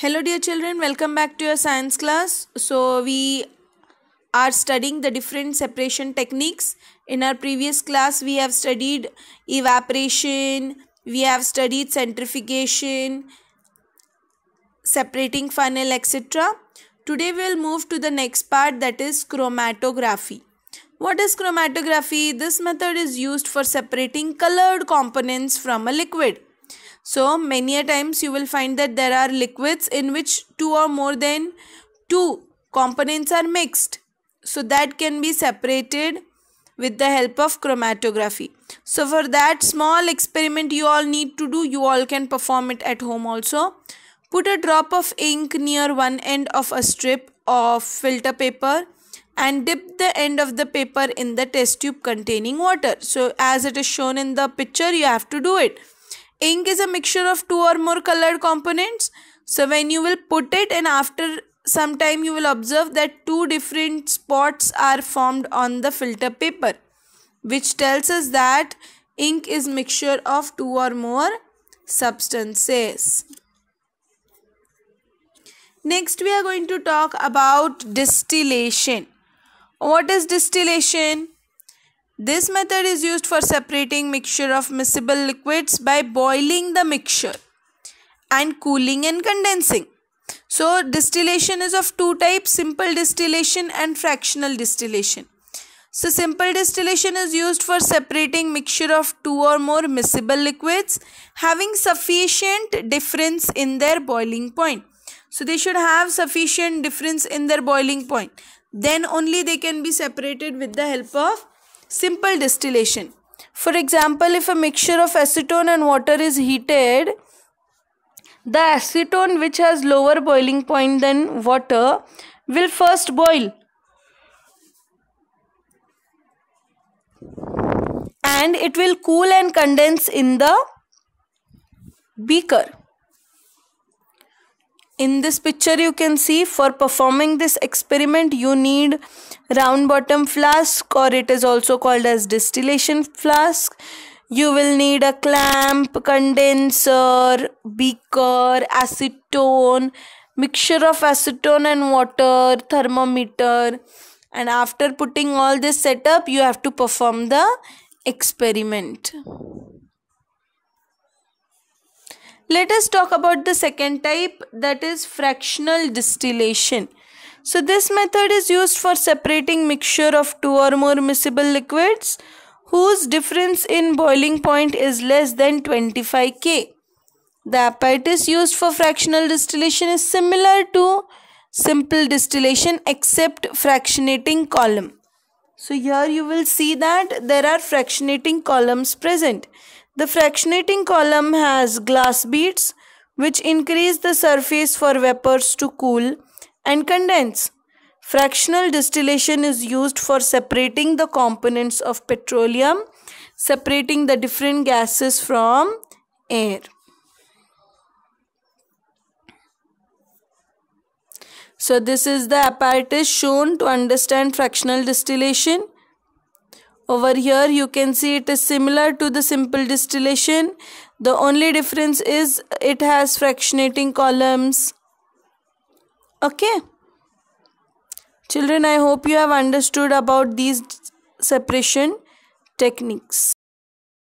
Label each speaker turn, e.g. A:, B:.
A: Hello dear children, welcome back to your science class. So we are studying the different separation techniques. In our previous class we have studied evaporation, we have studied centrifugation, separating funnel etc. Today we will move to the next part that is chromatography. What is chromatography? This method is used for separating colored components from a liquid. So many a times you will find that there are liquids in which two or more than two components are mixed. So that can be separated with the help of chromatography. So for that small experiment you all need to do, you all can perform it at home also. Put a drop of ink near one end of a strip of filter paper and dip the end of the paper in the test tube containing water. So as it is shown in the picture, you have to do it. Ink is a mixture of two or more colored components. So when you will put it and after some time you will observe that two different spots are formed on the filter paper which tells us that ink is mixture of two or more substances. Next we are going to talk about distillation. What is distillation? This method is used for separating mixture of miscible liquids by boiling the mixture and cooling and condensing. So distillation is of two types simple distillation and fractional distillation. So simple distillation is used for separating mixture of two or more miscible liquids having sufficient difference in their boiling point. So they should have sufficient difference in their boiling point. Then only they can be separated with the help of Simple distillation. For example, if a mixture of acetone and water is heated, the acetone which has lower boiling point than water will first boil and it will cool and condense in the beaker in this picture you can see for performing this experiment you need round bottom flask or it is also called as distillation flask you will need a clamp condenser beaker acetone mixture of acetone and water thermometer and after putting all this setup you have to perform the experiment let us talk about the second type that is fractional distillation. So this method is used for separating mixture of two or more miscible liquids whose difference in boiling point is less than 25 K. The apparatus used for fractional distillation is similar to simple distillation except fractionating column. So here you will see that there are fractionating columns present. The fractionating column has glass beads which increase the surface for vapors to cool and condense. Fractional distillation is used for separating the components of petroleum, separating the different gases from air. So this is the apparatus shown to understand fractional distillation over here you can see it is similar to the simple distillation the only difference is it has fractionating columns okay children i hope you have understood about these separation techniques